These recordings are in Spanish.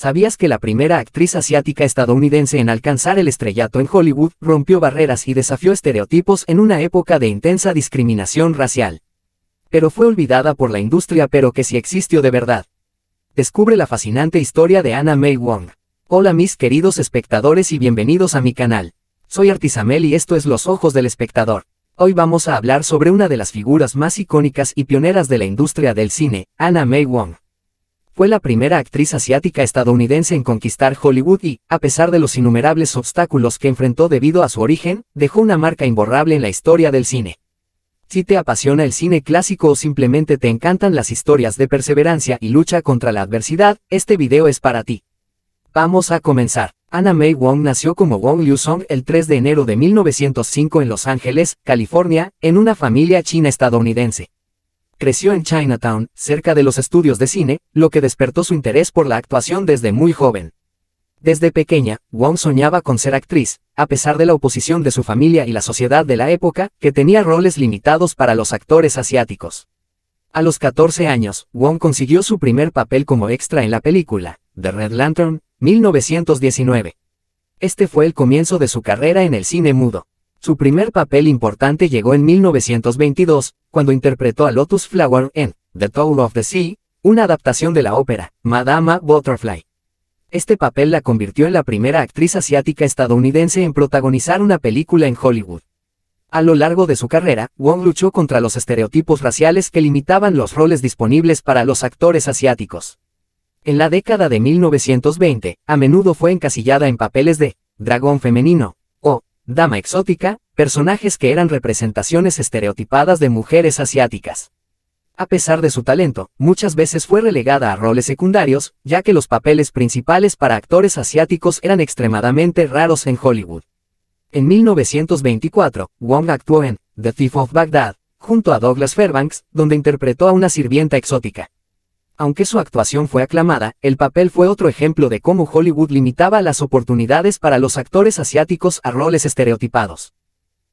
¿Sabías que la primera actriz asiática estadounidense en alcanzar el estrellato en Hollywood rompió barreras y desafió estereotipos en una época de intensa discriminación racial? Pero fue olvidada por la industria pero que sí existió de verdad. Descubre la fascinante historia de Anna May Wong. Hola mis queridos espectadores y bienvenidos a mi canal. Soy Artisamel y esto es Los Ojos del Espectador. Hoy vamos a hablar sobre una de las figuras más icónicas y pioneras de la industria del cine, Anna May Wong fue la primera actriz asiática estadounidense en conquistar Hollywood y, a pesar de los innumerables obstáculos que enfrentó debido a su origen, dejó una marca imborrable en la historia del cine. Si te apasiona el cine clásico o simplemente te encantan las historias de perseverancia y lucha contra la adversidad, este video es para ti. Vamos a comenzar. Anna May Wong nació como Wong Liu Song el 3 de enero de 1905 en Los Ángeles, California, en una familia china-estadounidense creció en Chinatown, cerca de los estudios de cine, lo que despertó su interés por la actuación desde muy joven. Desde pequeña, Wong soñaba con ser actriz, a pesar de la oposición de su familia y la sociedad de la época, que tenía roles limitados para los actores asiáticos. A los 14 años, Wong consiguió su primer papel como extra en la película, The Red Lantern, 1919. Este fue el comienzo de su carrera en el cine mudo. Su primer papel importante llegó en 1922, cuando interpretó a Lotus Flower en The Tower of the Sea, una adaptación de la ópera, Madama Butterfly. Este papel la convirtió en la primera actriz asiática estadounidense en protagonizar una película en Hollywood. A lo largo de su carrera, Wong luchó contra los estereotipos raciales que limitaban los roles disponibles para los actores asiáticos. En la década de 1920, a menudo fue encasillada en papeles de dragón femenino o dama exótica, personajes que eran representaciones estereotipadas de mujeres asiáticas. A pesar de su talento, muchas veces fue relegada a roles secundarios, ya que los papeles principales para actores asiáticos eran extremadamente raros en Hollywood. En 1924, Wong actuó en The Thief of Baghdad, junto a Douglas Fairbanks, donde interpretó a una sirvienta exótica. Aunque su actuación fue aclamada, el papel fue otro ejemplo de cómo Hollywood limitaba las oportunidades para los actores asiáticos a roles estereotipados.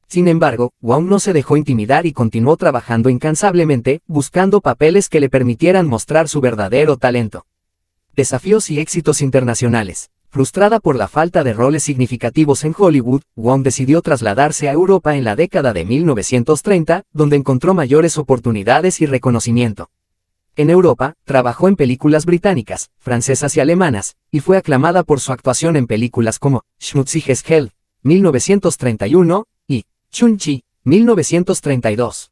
Sin embargo, Wong no se dejó intimidar y continuó trabajando incansablemente, buscando papeles que le permitieran mostrar su verdadero talento. Desafíos y éxitos internacionales. Frustrada por la falta de roles significativos en Hollywood, Wong decidió trasladarse a Europa en la década de 1930, donde encontró mayores oportunidades y reconocimiento. En Europa, trabajó en películas británicas, francesas y alemanas, y fue aclamada por su actuación en películas como Schmutziges Hell, 1931, Chun-Chi, 1932.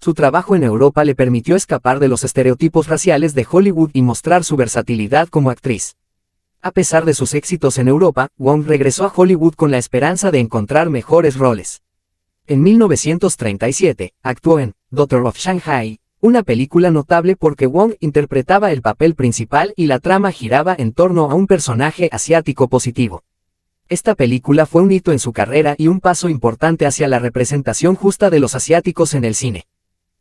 Su trabajo en Europa le permitió escapar de los estereotipos raciales de Hollywood y mostrar su versatilidad como actriz. A pesar de sus éxitos en Europa, Wong regresó a Hollywood con la esperanza de encontrar mejores roles. En 1937, actuó en Daughter of Shanghai, una película notable porque Wong interpretaba el papel principal y la trama giraba en torno a un personaje asiático positivo. Esta película fue un hito en su carrera y un paso importante hacia la representación justa de los asiáticos en el cine.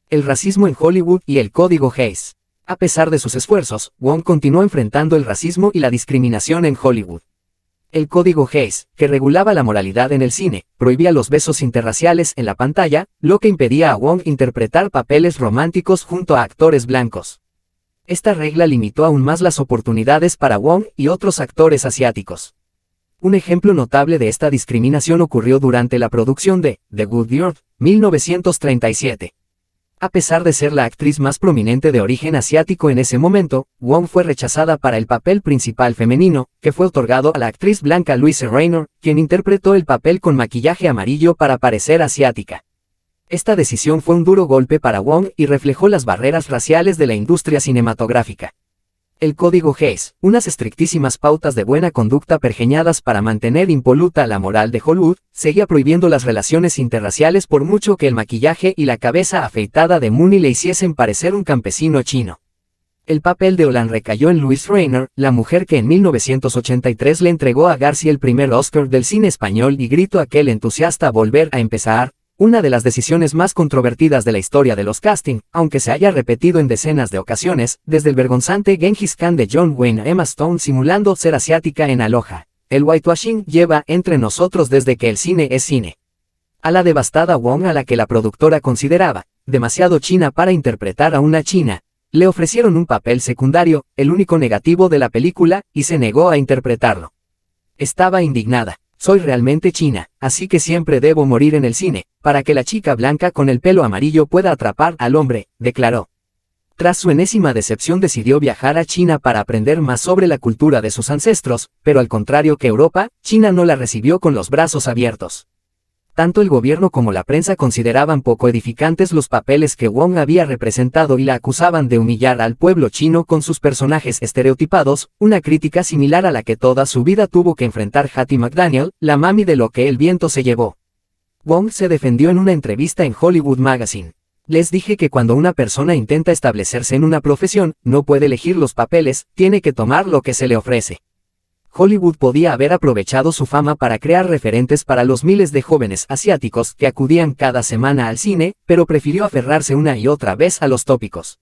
El racismo en Hollywood y el código Hayes. A pesar de sus esfuerzos, Wong continuó enfrentando el racismo y la discriminación en Hollywood. El código Hayes, que regulaba la moralidad en el cine, prohibía los besos interraciales en la pantalla, lo que impedía a Wong interpretar papeles románticos junto a actores blancos. Esta regla limitó aún más las oportunidades para Wong y otros actores asiáticos. Un ejemplo notable de esta discriminación ocurrió durante la producción de The Good Earth, 1937. A pesar de ser la actriz más prominente de origen asiático en ese momento, Wong fue rechazada para el papel principal femenino, que fue otorgado a la actriz blanca Louise Raynor, quien interpretó el papel con maquillaje amarillo para parecer asiática. Esta decisión fue un duro golpe para Wong y reflejó las barreras raciales de la industria cinematográfica. El código Hayes, unas estrictísimas pautas de buena conducta pergeñadas para mantener impoluta la moral de Hollywood, seguía prohibiendo las relaciones interraciales por mucho que el maquillaje y la cabeza afeitada de Mooney le hiciesen parecer un campesino chino. El papel de Olan recayó en Louise Rainer, la mujer que en 1983 le entregó a García el primer Oscar del cine español y gritó aquel entusiasta volver a empezar, una de las decisiones más controvertidas de la historia de los casting, aunque se haya repetido en decenas de ocasiones, desde el vergonzante Genghis Khan de John Wayne a Emma Stone simulando ser asiática en Aloha. El whitewashing lleva entre nosotros desde que el cine es cine. A la devastada Wong a la que la productora consideraba, demasiado china para interpretar a una china, le ofrecieron un papel secundario, el único negativo de la película, y se negó a interpretarlo. Estaba indignada. Soy realmente china, así que siempre debo morir en el cine, para que la chica blanca con el pelo amarillo pueda atrapar al hombre, declaró. Tras su enésima decepción decidió viajar a China para aprender más sobre la cultura de sus ancestros, pero al contrario que Europa, China no la recibió con los brazos abiertos tanto el gobierno como la prensa consideraban poco edificantes los papeles que Wong había representado y la acusaban de humillar al pueblo chino con sus personajes estereotipados, una crítica similar a la que toda su vida tuvo que enfrentar Hattie McDaniel, la mami de lo que el viento se llevó. Wong se defendió en una entrevista en Hollywood Magazine. Les dije que cuando una persona intenta establecerse en una profesión, no puede elegir los papeles, tiene que tomar lo que se le ofrece. Hollywood podía haber aprovechado su fama para crear referentes para los miles de jóvenes asiáticos que acudían cada semana al cine, pero prefirió aferrarse una y otra vez a los tópicos.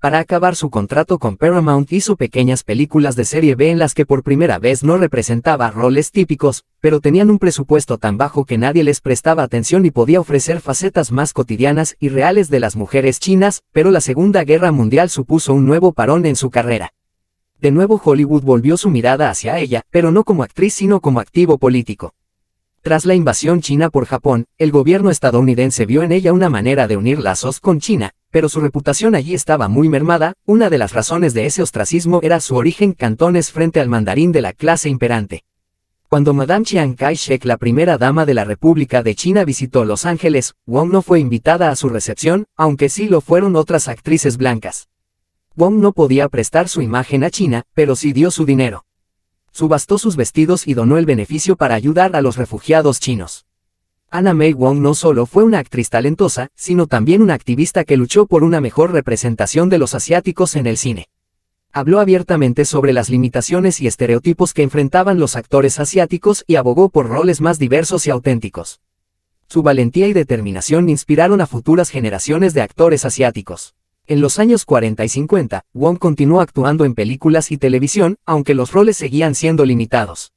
Para acabar su contrato con Paramount hizo pequeñas películas de serie B en las que por primera vez no representaba roles típicos, pero tenían un presupuesto tan bajo que nadie les prestaba atención y podía ofrecer facetas más cotidianas y reales de las mujeres chinas, pero la Segunda Guerra Mundial supuso un nuevo parón en su carrera. De nuevo Hollywood volvió su mirada hacia ella, pero no como actriz sino como activo político. Tras la invasión china por Japón, el gobierno estadounidense vio en ella una manera de unir lazos con China, pero su reputación allí estaba muy mermada, una de las razones de ese ostracismo era su origen cantones frente al mandarín de la clase imperante. Cuando Madame Chiang Kai-shek, la primera dama de la República de China, visitó Los Ángeles, Wong no fue invitada a su recepción, aunque sí lo fueron otras actrices blancas. Wong no podía prestar su imagen a China, pero sí dio su dinero. Subastó sus vestidos y donó el beneficio para ayudar a los refugiados chinos. Anna May Wong no solo fue una actriz talentosa, sino también una activista que luchó por una mejor representación de los asiáticos en el cine. Habló abiertamente sobre las limitaciones y estereotipos que enfrentaban los actores asiáticos y abogó por roles más diversos y auténticos. Su valentía y determinación inspiraron a futuras generaciones de actores asiáticos. En los años 40 y 50, Wong continuó actuando en películas y televisión, aunque los roles seguían siendo limitados.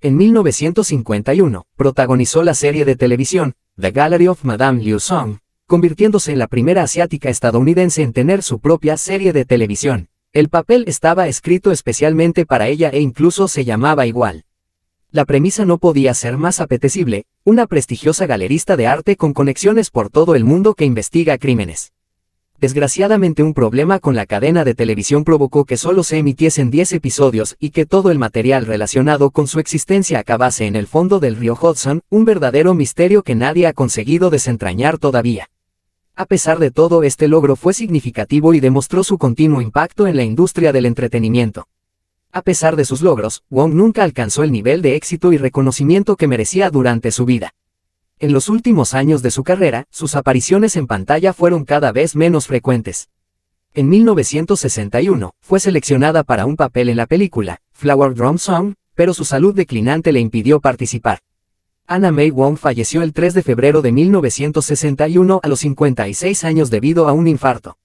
En 1951, protagonizó la serie de televisión, The Gallery of Madame Liu Song, convirtiéndose en la primera asiática estadounidense en tener su propia serie de televisión. El papel estaba escrito especialmente para ella e incluso se llamaba igual. La premisa no podía ser más apetecible, una prestigiosa galerista de arte con conexiones por todo el mundo que investiga crímenes. Desgraciadamente un problema con la cadena de televisión provocó que solo se emitiesen 10 episodios y que todo el material relacionado con su existencia acabase en el fondo del río Hudson, un verdadero misterio que nadie ha conseguido desentrañar todavía. A pesar de todo este logro fue significativo y demostró su continuo impacto en la industria del entretenimiento. A pesar de sus logros, Wong nunca alcanzó el nivel de éxito y reconocimiento que merecía durante su vida. En los últimos años de su carrera, sus apariciones en pantalla fueron cada vez menos frecuentes. En 1961, fue seleccionada para un papel en la película, Flower Drum Song, pero su salud declinante le impidió participar. Anna May Wong falleció el 3 de febrero de 1961 a los 56 años debido a un infarto.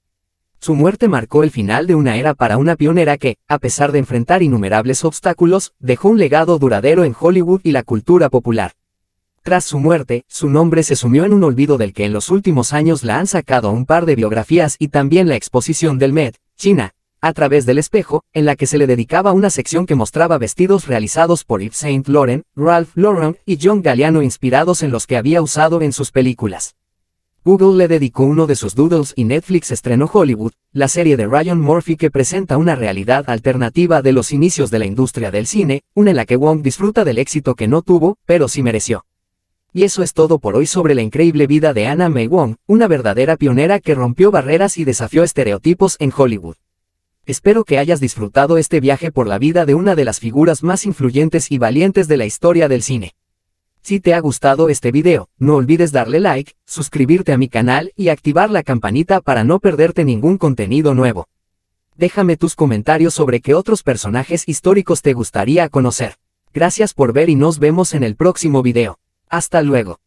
Su muerte marcó el final de una era para una pionera que, a pesar de enfrentar innumerables obstáculos, dejó un legado duradero en Hollywood y la cultura popular. Tras su muerte, su nombre se sumió en un olvido del que en los últimos años la han sacado un par de biografías y también la exposición del Met, China, a través del espejo, en la que se le dedicaba una sección que mostraba vestidos realizados por Yves Saint Laurent, Ralph Lauren y John Galliano inspirados en los que había usado en sus películas. Google le dedicó uno de sus doodles y Netflix estrenó Hollywood, la serie de Ryan Murphy que presenta una realidad alternativa de los inicios de la industria del cine, una en la que Wong disfruta del éxito que no tuvo, pero sí mereció. Y eso es todo por hoy sobre la increíble vida de Anna May Wong, una verdadera pionera que rompió barreras y desafió estereotipos en Hollywood. Espero que hayas disfrutado este viaje por la vida de una de las figuras más influyentes y valientes de la historia del cine. Si te ha gustado este video, no olvides darle like, suscribirte a mi canal y activar la campanita para no perderte ningún contenido nuevo. Déjame tus comentarios sobre qué otros personajes históricos te gustaría conocer. Gracias por ver y nos vemos en el próximo video. Hasta luego.